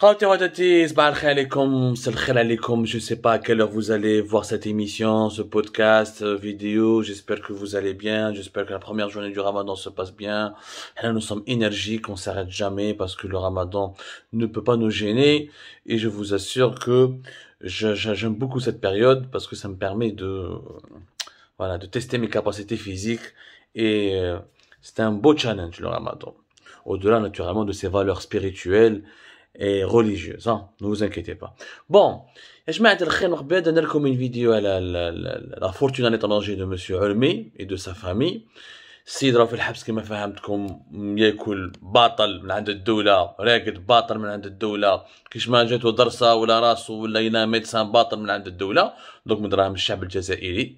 Je ne sais pas à quelle heure vous allez voir cette émission, ce podcast, euh, vidéo. J'espère que vous allez bien. J'espère que la première journée du ramadan se passe bien. nous sommes énergiques. On s'arrête jamais parce que le ramadan ne peut pas nous gêner. Et je vous assure que j'aime beaucoup cette période parce que ça me permet de, voilà, de tester mes capacités physiques. Et euh, c'est un beau challenge, le ramadan. Au-delà, naturellement, de ses valeurs spirituelles ريليجيوز ها نو انكيتي با بون يا جماعه الخير من قبل درنا لكم اون فيديو على لا فورتون ليترونجي دو مسيو علمي اي دو سا فامي السيد راه في الحبس كما فهمتكم ياكل باطل من عند الدوله راقد باطل من عند الدوله كيش ما جاتو درسه ولا راسو ولا ينام ميدسان باطل من عند الدوله دوك من دراهم الشعب الجزائري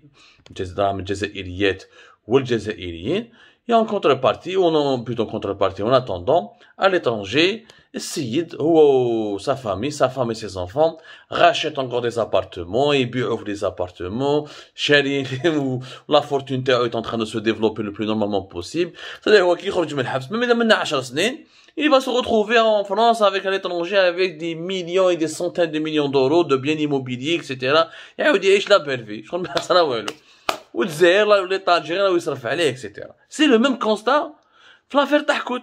دراهم الجزائريات والجزائريين يا اون كونتر بارتي اون بلوتو كونتر بارتي اون اتوندون à l'étranger Le هو oh, sa famille, sa femme et ses enfants rachètent encore des appartements, ils offrent des appartements, chéri, la fortune est en train de se développer le plus normalement possible. C'est-à-dire qu'il sort du من même il a 10 ans, il va se retrouver en France avec un étranger avec des millions et des centaines de millions d'euros de biens immobiliers, etc. Il va يعاود je لا بيل في Ça ما صرا والو والجزائر ولا الجزائر راهو يصرف عليه etc. C'est le même constat في لافير La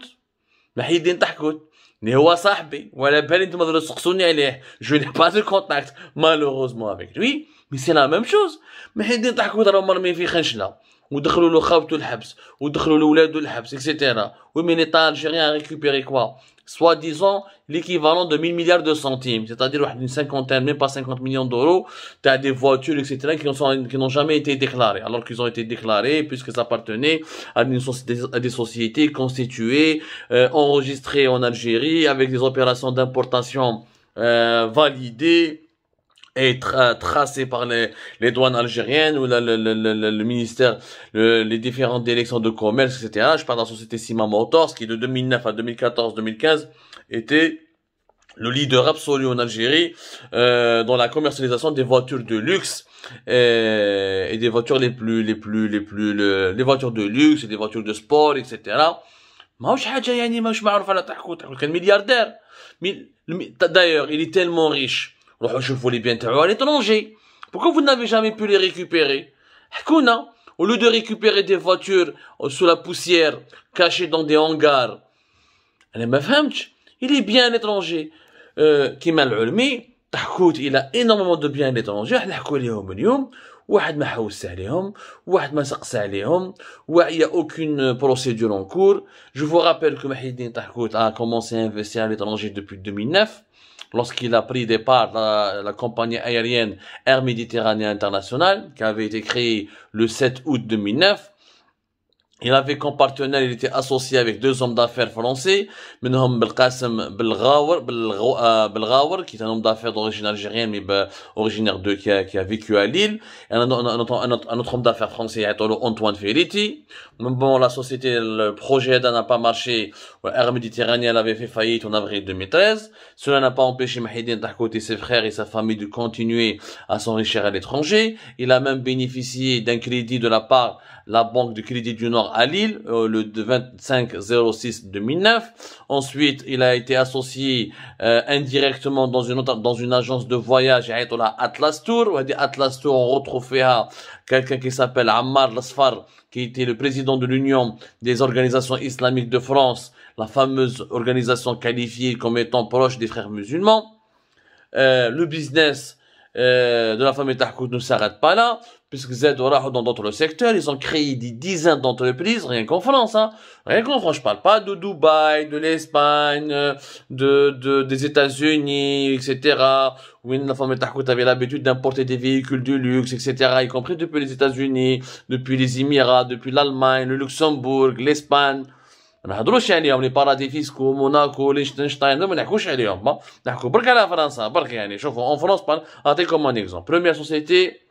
محي الدين تحكوت ني هو صاحبي ولا بالي نتوما تقدروا تسقسوني عليه جو ني با دو كونتاكت مالوروزمون افيك لوي مي سي لا ميم شوز ما حيدين نضحكوا يضربوا مرمي في خنشنا ou d'eclos le l'habs, ou d'eclos le l'habs, etc. Oui, mais l'état algérien a récupéré quoi? Soit disant, l'équivalent de mille milliards de centimes, c'est-à-dire, une cinquantaine, même pas 50 millions d'euros, t'as des voitures, etc., qui n'ont jamais été déclarées, alors qu'ils ont été déclarés puisque ça appartenait à des sociétés constituées, euh, enregistrées en Algérie, avec des opérations d'importation, euh, validées, est tracé par les, douanes algériennes ou le, ministère, les différentes directions de commerce, etc. Je parle de la société Sima Motors qui de 2009 à 2014-2015 était le leader absolu en Algérie euh, dans la commercialisation des voitures de luxe et, euh, et des voitures les plus les plus les plus les voitures de luxe et des voitures de sport etc ماهوش حاجه d'ailleurs il est tellement riche les biens à l'étranger. Pourquoi vous n'avez jamais pu les récupérer au lieu de récupérer des voitures euh, sous la poussière, cachées dans des hangars, il est bien à l'étranger. Euh, qui m'a il a énormément de biens à l'étranger, Il n'y a aucune euh, procédure en cours je vous rappelle que Mahidine Tahkout a commencé à investir à l'étranger depuis 2009 lorsqu'il a pris départ la, la compagnie aérienne Air Méditerranée Internationale, qui avait été créée le 7 août 2009, il avait comme partenaire, il était associé avec deux hommes d'affaires français, منهم بالقاسم euh, qui est un homme d'affaires d'origine algérienne, mais bah, originaire de, qui a, qui a vécu à Lille. Et un, autre homme d'affaires français, Antoine mais Bon, la société, le projet n'a pas marché. Air Méditerranée, elle avait fait faillite en avril 2013. Cela n'a pas empêché Mahidine côté ses frères et sa famille de continuer à s'enrichir à l'étranger. Il a même bénéficié d'un crédit de la part la Banque de Crédit du Nord à Lille euh, le 25-06-2009. Ensuite, il a été associé euh, indirectement dans une, dans une agence de voyage, Atlas Tour. Atlas Tour, on retrouve quelqu'un qui s'appelle Ammar Lasfar, qui était le président de l'Union des organisations islamiques de France, la fameuse organisation qualifiée comme étant proche des frères musulmans. Euh, le business de la famille Tahkout ne s'arrête pas là puisque Z là dans d'autres secteurs, ils ont créé des dizaines d'entreprises, rien qu'en France, hein. Rien qu'en France, je parle pas de Dubaï, de l'Espagne, de, de, des États-Unis, etc. Où la femme est avait l'habitude d'importer des véhicules de luxe, etc. Y compris depuis les États-Unis, depuis les Émirats, depuis l'Allemagne, le Luxembourg, l'Espagne. On a on chez les paradis fiscaux, Monaco, Liechtenstein, on a droit chez les hommes. On a droit pour la France, hein? pour qu'il y en ait. en France, on a comme un exemple. Première société,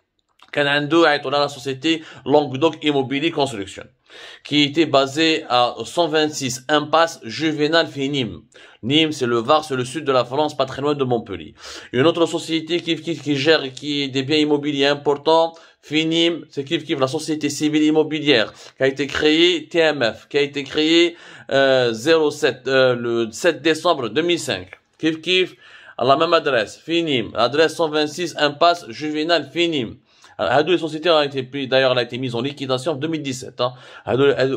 كان a عيطوا la société Languedoc Immobilier Construction, qui était basée à 126 impasse Juvenal Finim. Nîmes. c'est le Var, c'est le sud de la France, pas très loin de Montpellier. Une autre société qui, gère des biens immobiliers importants, Finim, c'est la société civile immobilière, qui a été créée TMF, qui a été créée euh, euh, le 7 décembre 2005. Kif Kif, à la même adresse, Finim, adresse 126 impasse Juvenal Finim. Hadou, les sociétés ont été d'ailleurs, a été mise en liquidation en 2017. Hein.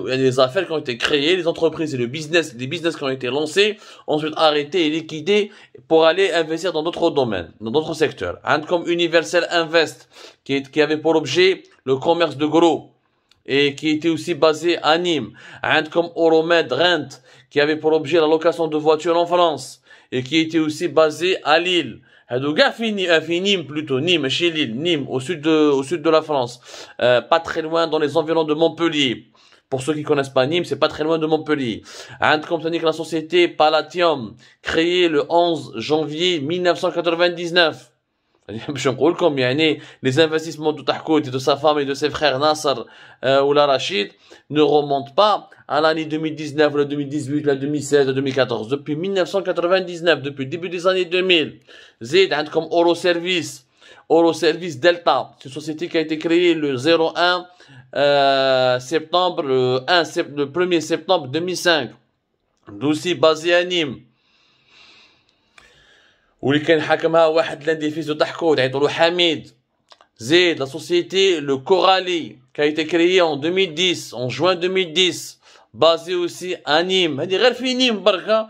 les affaires qui ont été créées, les entreprises et le business, les business qui ont été lancés, Ont ensuite arrêtés et liquidés pour aller investir dans d'autres domaines, dans d'autres secteurs. un comme Universal Invest, qui, avait pour objet le commerce de gros et qui était aussi basé à Nîmes. Hein, comme Oromed Rent, qui avait pour objet la location de voitures en France et qui était aussi basé à Lille. Nîmes plutôt, Nîmes, chez Lille, Nîmes, au sud de, au sud de la France, euh, pas très loin dans les environs de Montpellier. Pour ceux qui connaissent pas Nîmes, c'est pas très loin de Montpellier. Handcom que la société Palatium, créée le 11 janvier 1999. Les investissements de يعني لي de دو femme دو سا فامي دو سي ou ناصر ولا ne remontent pas à l'année 2019, 2018, 2016, 2014, depuis 1999, depuis le début des années 2000. Z, comme Euroservice, Euroservice Delta, c'est une société qui a été créée le 01 euh, septembre, 1, er septembre 2005, d'aussi basée à Nîmes. واللي كان حاكمها واحد لاندي فيزو ضحكوا تعيطوا يعني له حميد زيد لا سوسيتي لو كورالي qui a été créée 2010 اون juin 2010 بازي اوسي انيم هادي غير في نيم بركه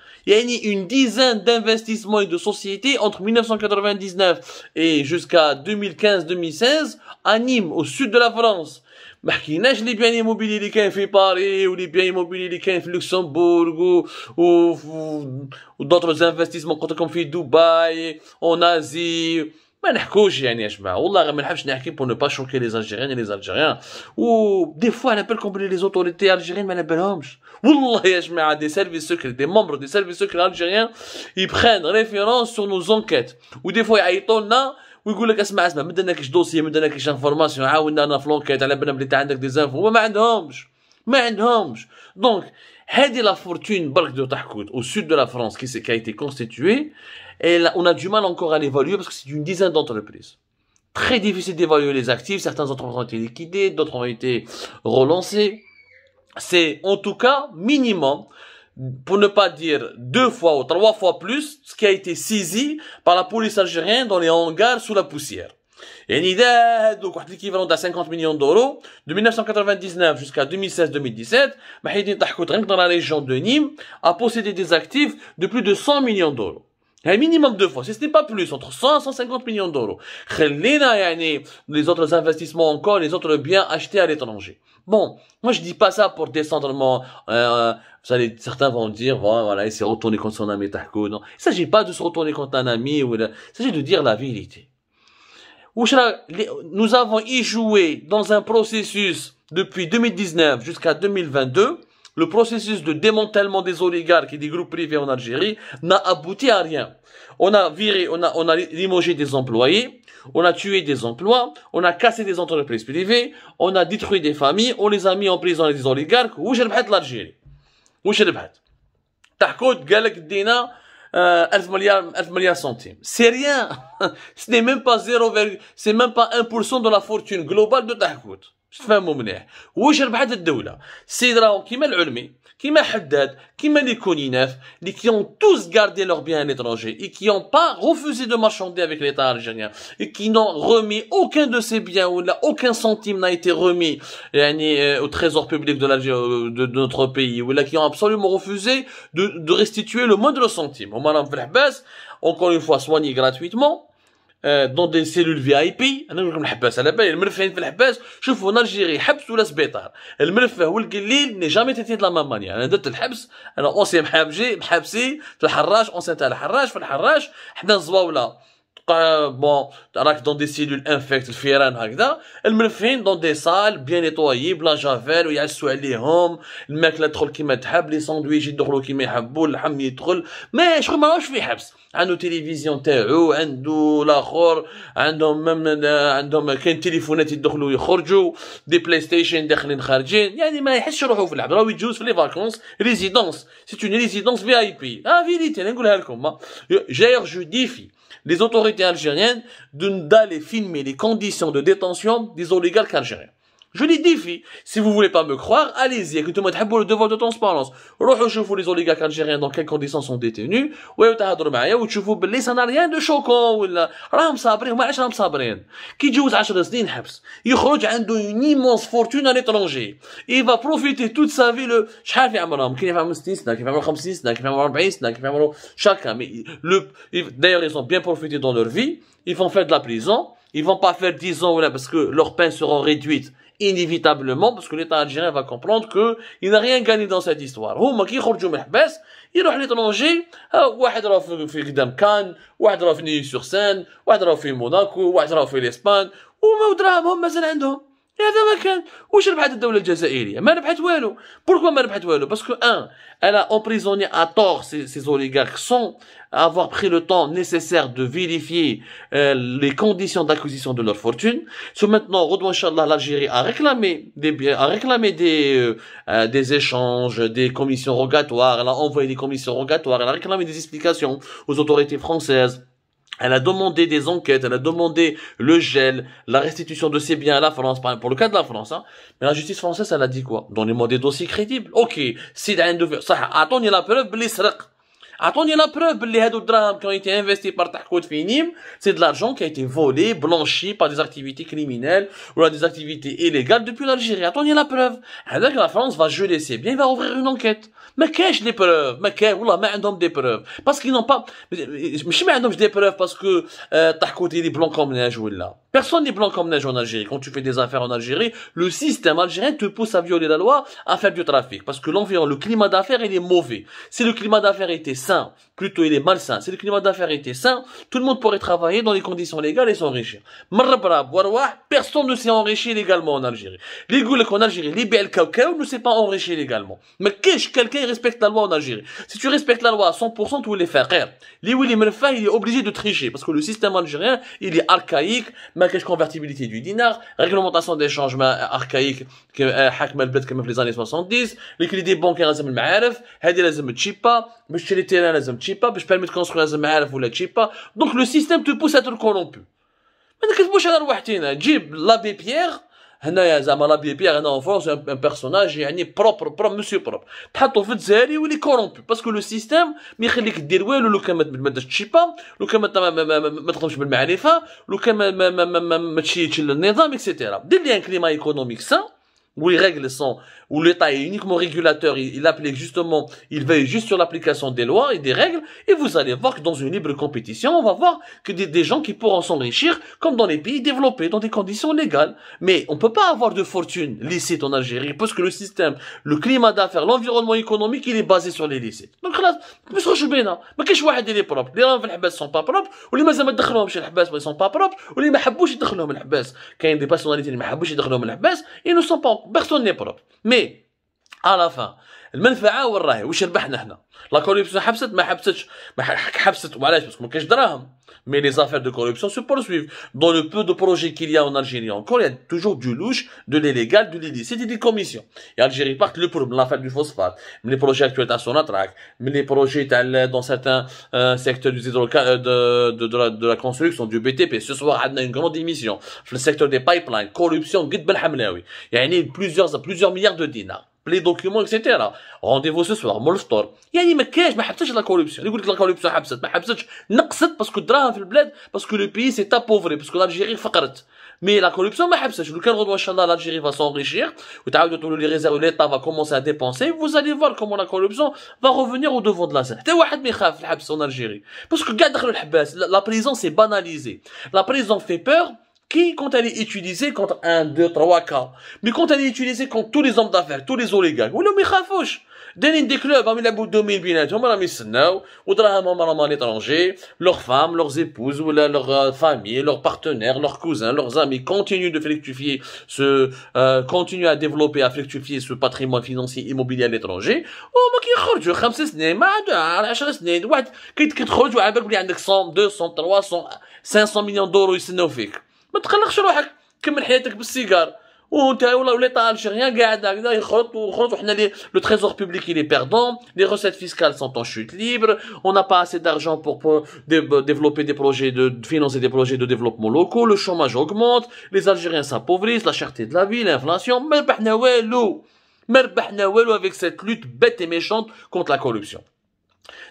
Il y a une, dizaine d'investissements et de sociétés entre 1999 et jusqu'à 2015-2016 à Nîmes, au sud de la France. mais bah, qui n'y pas les biens immobiliers les fait Paris, ou les biens immobiliers les fait Luxembourg, ou, ou, d'autres investissements qu'on on fait Dubaï, en Asie. Mais la couche, il y a des gens, Allah, il y a des gens pour ne pas choquer les Algériens et les Algériens. Ou, des fois, elle appelle comme les autorités algériennes, mais elle appelle homme. Wallah ya des services secrets, des membres des services secrets algériens, ils prennent référence sur nos enquêtes. Ou des fois, يعيطونا ويقول لك اسمع اسمع ما دناكش دوسي ما دناكش انفورماسيون عاونا انا في لونكيت على بالنا بلي des infos ديزانفو هما mais عندهمش ما عندهمش Donc, هذه la fortune, برك de تحكوت au sud de la France qui s'est qui a été constituée et là, on a du mal encore à l'évaluer parce que c'est une dizaine d'entreprises très difficile d'évaluer les actifs certains ont été liquidés d'autres ont été relancés c'est en tout cas minimum pour ne pas dire deux fois ou trois fois plus ce qui a été saisi par la police algérienne dans les hangars sous la poussière. une donc l'équivalent de 50 millions d'euros de 1999 jusqu'à 2016-2017 Mahidine Tahkout dans la région de Nîmes a possédé des actifs de plus de 100 millions d'euros un minimum deux fois, si ce n'est pas plus, entre 100 et 150 millions d'euros. Les autres investissements encore, les autres biens achetés à l'étranger. Bon, moi je dis pas ça pour descendre mon... Euh, vous certains vont dire, voilà, il s'est retourné contre son ami Tahko. Non, il s'agit pas de se retourner contre un ami. Ou Il s'agit de dire la vérité. Nous avons y joué dans un processus depuis 2019 jusqu'à 2022 le processus de démantèlement des oligarques et des groupes privés en Algérie n'a abouti à rien. On a viré, on a, limogé des employés, on a tué des emplois, on a cassé des entreprises privées, on a détruit des familles, on les a mis en prison des oligarques. Où j'ai l'Algérie Où j'ai être Dina, 11 milliards, centimes. C'est rien. Ce n'est même pas 0, c'est même pas 1% de la fortune globale de Tahkout. C'est تفهموا مليح واش ربحت الدوله السيد راهو كيما العلمي كيما حداد كيما لي كونيناف لي كيون توس غاردي refusé de marchander avec l'état algérien et qui n'ont remis aucun de ces biens ou aucun centime n'a été remis euh, au trésor public euh, de, de, notre pays ou qui ont absolument refusé de, restituer le moindre centime. Au Madame encore une fois soigné gratuitement آه، دون دي سيلول في اي بي انا نقول لكم الحباس على بالي المرفهين في الحباس شوفوا نالجيري حبس ولا سبيطار المرفه القليل ني جامي تيتي لا مامانيا انا درت الحبس انا اونسي محابجي محابسي في الحراش اونسي تاع الحراش في الحراش حنا الزواوله تبقى بون راك دون دي سيلول انفكت الفيران هكذا الملفين دون دي سال بيان نيطويي بلا جافيل ويعسوا عليهم الماكله تدخل كيما تحب لي ساندويتش يدخلوا كيما يحبوا اللحم يدخل ما شغل ماهوش في حبس عنده تلفزيون تاعو عنده الاخر عندهم مم عندهم كاين تليفونات يدخلوا يخرجوا دي بلاي ستيشن داخلين خارجين يعني ما يحسش روحه في العب راهو يجوز في لي فاكونس ريزيدونس سي اون ريزيدونس في اي بي اه فيريتي انا نقولها لكم جايغ جو ديفي les autorités algériennes d'aller filmer les conditions de détention des oligarques algériens. Je les défie. Si vous voulez pas me croire, allez-y. Écoutez-moi, le devoir de transparence. Rejoufou les oligarques algériens dans quelles conditions sont détenus. Ou تهضر معايا وتشوفوا باللي صنع rien de choquant ولا راهم صابرين وما علاش راهم صابرين كي يتجوز 10 سنين حبس يخرج عنده une immense fortune à l'étranger il va profiter toute sa vie le شحال في qui كاين يعمروا 60 سنه كيف يعمروا 50 سنه كيف يعمروا 40 سنه كيف يعمروا chacun mais le d'ailleurs ils ont bien profité dans leur vie ils vont faire de la prison ils vont pas faire 10 ans, parce que leurs peines seront réduites inévitablement, parce que l'État algérien va comprendre que il n'a rien gagné dans cette histoire. هما كي يخرجوا من الحبس يروح لترونجي واحد راه في قدام كان واحد راه في نيو سور سان واحد راه في موناكو واحد راه في الاسبان وما دراهمهم مازال عندهم pourquoi Parce que واش Elle a emprisonné à tort والو بوركو ما avoir pris le temps nécessaire de vérifier euh, les conditions d'acquisition de leur fortune. ce maintenant, l'Algérie a réclamé des, a réclamé des, euh, euh, des échanges, des commissions rogatoires, elle a envoyé des commissions rogatoires, elle a réclamé des explications aux autorités françaises. Elle a demandé des enquêtes, elle a demandé le gel, la restitution de ses biens à la France, pour le cas de la France. Hein. Mais la justice française, elle a dit quoi Donnez-moi des dossiers crédibles. Ok, si de ça, attendez la preuve, a la preuve que les drames qui ont été investis par Tahkout Finim, c'est de l'argent qui a été volé, blanchi par des activités criminelles ou des activités illégales depuis l'Algérie. a la preuve. Alors que la France va geler ses biens, va ouvrir une enquête. Mais qu'est-ce des preuves Mais qu'est-ce Mais des preuves Parce qu'ils n'ont pas... Mais je des preuves parce que euh, est blanc comme neige ou là. Personne n'est blanc comme neige en Algérie. Quand tu fais des affaires en Algérie, le système algérien te pousse à violer la loi, à faire du trafic. Parce que l'environnement, le climat d'affaires, il est mauvais. Si le climat d'affaires était sain, plutôt il est malsain. Si le climat d'affaires était sain, tout le monde pourrait travailler dans les conditions légales et s'enrichir. Personne ne s'est enrichi légalement en Algérie. Les goulaks en Algérie, les BL ne s'est pas enrichi légalement. Mais qu'est-ce quelqu'un respecte la loi en Algérie? Si tu respectes la loi à 100%, tu les faire rire. Les Willy il est obligé de tricher. Parce que le système algérien, il est archaïque maquage convertibilité du dinar, réglementation des changements archaïques, qui a euh, hakmel bled, comme les années 70, liquidité bancaire, la zemel ma'arif, hadi la zemel chipa, m'chéri terrain, la zemel chipa, puis je permets de construire la zemel ma'arif ou la chipa. Donc, le système te pousse à être corrompre. Mais, quest ce que je suis à la roue, j'ai l'abbé Pierre, هنايا زعما لا بيبي بيغ هنا اون فرونس ان بيرسوناج يعني بروبر بروب مسيو بروب تحطو في الجزائر يولي كورومبي باسكو لو سيستيم ما يخليك دير والو لو كان ما تشيبا لو كان ما تخدمش بالمعرفه لو كان ما تشيتش النظام اكسيتيرا دير لي ان كليما ايكونوميك سان où les règles sont où l'État est uniquement régulateur, il, applique justement, il veille juste sur l'application des lois et des règles, et vous allez voir que dans une libre compétition, on va voir que des, gens qui pourront s'enrichir, comme dans les pays développés, dans des conditions légales. Mais on peut pas avoir de fortune licite en Algérie, parce que le système, le climat d'affaires, l'environnement économique, il est basé sur les licites. Donc là, monsieur Choubena, mais qu'est-ce que les propre. Les gens ne sont pas propres, ou les mazamad d'Akhlom chez l'Abbas, ils sont pas propres, ou les mahabouches d'Akhlom l'Abbas. Quand il y a des personnalités, les mahabouches les l'Abbas, ils ne sont pas propres personne n'est propre. Mais à la fin, mais les affaires de corruption se poursuivent dans le peu de projets qu'il y a en Algérie encore il y a toujours du louche de l'illégal de l'illicite et des commissions et Algérie part le pour l'affaire du phosphate mais les projets actuels تاع Sonatrach mais les projets dans certains euh, secteurs du euh, de, de, de, la, de la construction du BTP ce soir on a une grande émission le secteur des pipelines corruption y a يعني plusieurs plusieurs milliards de dinars بلي دوكيومون اكسيتيرا رونديفو سو سوار مول ستور يعني ما كاش ما حبسش لا كوربسيون يقول لك لا كوربسيون حبست ما حبستش نقصت باسكو الدراهم في البلاد باسكو لو بي سي تابوفري باسكو لالجيري فقرت مي لا كوربسيون ما حبسش لو كان غدوه ان شاء الله لالجيري فا سونريشير وتعاودوا تقولوا لي ريزيرف ليتا فا كومونسي ا ديبونسي فوز الي فوار كومون لا كوربسيون فا روفونير او دوفون دو لا سين حتى واحد ما يخاف الحبس اون الجيري باسكو كاع دخلوا الحباس لا بريزون سي باناليزي لا بريزون في بور qui quand elle est utilisée contre un, deux, trois cas, mais quand elle est utilisée contre tous les hommes d'affaires, tous les oligarques, ولا des clubs, a à l'étranger. leurs femmes leurs épouses leurs euh, familles leurs partenaires leurs cousins leurs amis continuent de fructifier ce euh, continuent à développer à fructifier ce patrimoine financier immobilier à l'étranger 5, 200 500 mais Comme Ou le trésor public il est perdant, Les recettes fiscales sont en chute libre. On n'a pas assez d'argent pour développer des projets de financer des projets de développement locaux. Le chômage augmente. Les Algériens s'appauvrissent. La cherté de la vie. L'inflation. Mais par où? Mais avec cette lutte bête et méchante contre la corruption?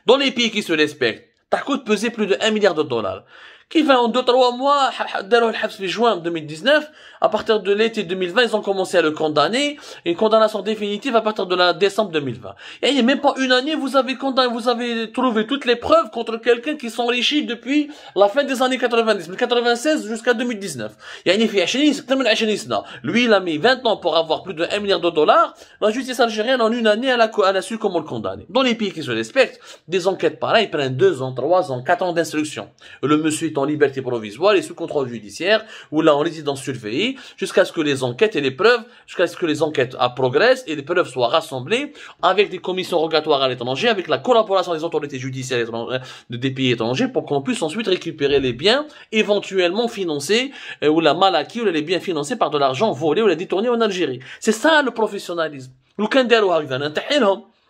Dans les pays qui se respectent. Ta coûte peser plus de un milliard de dollars qui va en deux trois mois, le juin 2019, à partir de l'été 2020, ils ont commencé à le condamner, une condamnation définitive à partir de la décembre 2020. Et il n'y a même pas une année, vous avez condamné, vous avez trouvé toutes les preuves contre quelqu'un qui s'enrichit depuis la fin des années 90, 96 jusqu'à 2019. Il y a une Lui, il a mis 20 ans pour avoir plus de 1 milliard de dollars. La justice algérienne, en une année, elle a, su comment le condamner. Dans les pays qui se respectent, des enquêtes pareilles prennent deux ans, trois ans, quatre ans d'instruction. Le monsieur en liberté provisoire et sous contrôle judiciaire, ou là en résidence surveillée, jusqu'à ce que les enquêtes et les preuves, jusqu'à ce que les enquêtes progressent et les preuves soient rassemblées avec des commissions rogatoires à l'étranger, avec la collaboration des autorités judiciaires des pays étrangers pour qu'on puisse ensuite récupérer les biens éventuellement financés euh, ou la mal acquis ou les biens financés par de l'argent volé ou détourné en Algérie. C'est ça le professionnalisme.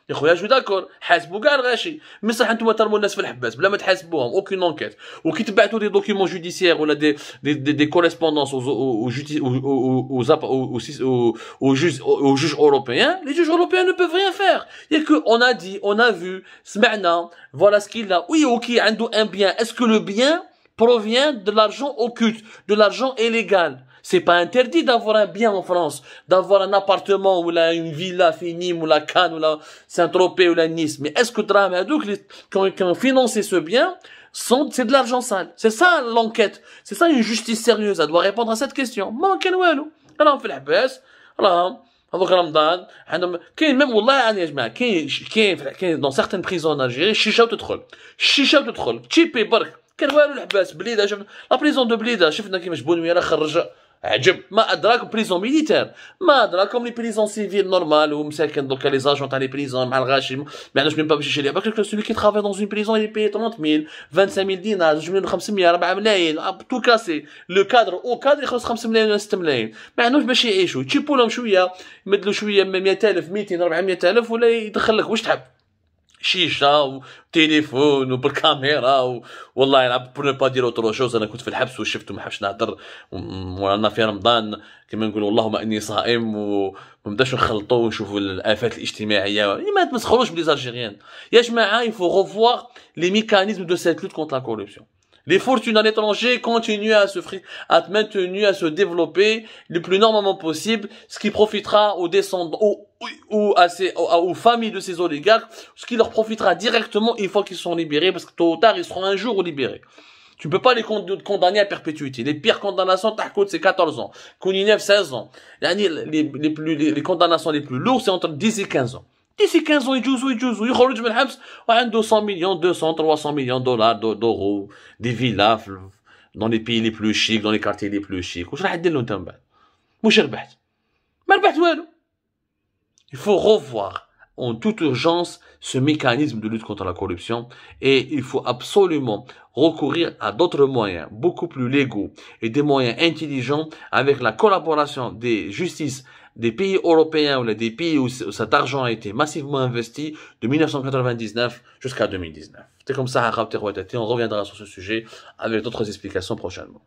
Je suis d'accord, on de mais de aucune enquête. Ou qui te portent des documents judiciaires ou des correspondances aux juges européens, les juges européens ne peuvent rien faire. On a dit, on a vu, ce matin, voilà ce qu'il a, oui ok, un bien, est-ce que le bien provient de l'argent occulte, de l'argent illégal c'est pas interdit d'avoir un bien en France, d'avoir un appartement ou là, une villa finie, ou la Cannes ou la Saint-Tropez ou la Nice. Mais est-ce que Dramadouk, quand, quand financé ce bien, c'est de l'argent sale. C'est ça l'enquête. C'est ça une justice sérieuse. Elle doit répondre à cette question. Manque والو. راهم في العباس راهم هذوك رمضان عندهم كاين ميم والله يعني يا جماعه كاين كاين كاين دون سارتين بريزون الجيري الشيشه وتدخل الشيشه وتدخل تشيبي برك كان والو الحباس بليده شفنا لا بريزون دو بليده شفنا كيفاش بونويره خرج عجب ما ادراكم بريزون ميليتير ما ادراكم لي بريزون سيفيل نورمال ومساكن دوكا لي زاجون تاع لي بريزون مع الغاشي ما عندوش ميم با باش يشري بالك لو سولي كي ترافاي دون اون بريزون 30 ميل 30000 25000 دينار 2 مليون 500 4 ملايين تو كاسي لو كادر او كادر يخلص 5 ملايين ولا 6 ملايين ما عندوش باش يعيشوا تشيبو لهم شويه يمدلو شويه 100000 200 400000 ولا يدخل لك واش تحب شيشه وتليفون وبالكاميرا و... والله يلعب بور با دير اوترو شوز انا كنت في الحبس وشفت وما حبش نهضر وانا في رمضان كما نقولو اللهم اني صائم وما نبداش نخلطوا ونشوفوا الافات الاجتماعيه ما تمسخروش بليزالجيريان يا جماعه يفو غوفوار لي ميكانيزم دو سيت لوت كونت لا كوربسيون Les fortunes à l'étranger continuent à se, à à se développer le plus normalement possible, ce qui profitera aux descendants, aux, aux, familles de ces oligarques, ce qui leur profitera directement une fois qu'ils soient libérés, parce que tôt ou tard, ils seront un jour libérés. Tu peux pas les condamner à perpétuité. Les pires condamnations, tahkout c'est 14 ans. Kouninev, 16 ans. Les, plus, les condamnations les plus lourdes, c'est entre 10 et 15 ans. D'ici 15 ans, il يجوزوا يخرج من millions, وعنده 100 مليون 200 300 millions de dollars d'euros, des villas, dans les pays les plus plus les les les plus plus chics. je دير les انت من بعد واش bête. ما bête والو Il faut revoir en toute urgence ce mécanisme de lutte contre la corruption et il faut absolument recourir à d'autres moyens beaucoup plus légaux et des moyens intelligents avec la collaboration des justices des pays européens ou des pays où cet argent a été massivement investi de 1999 jusqu'à 2019. C'est comme ça, on reviendra sur ce sujet avec d'autres explications prochainement.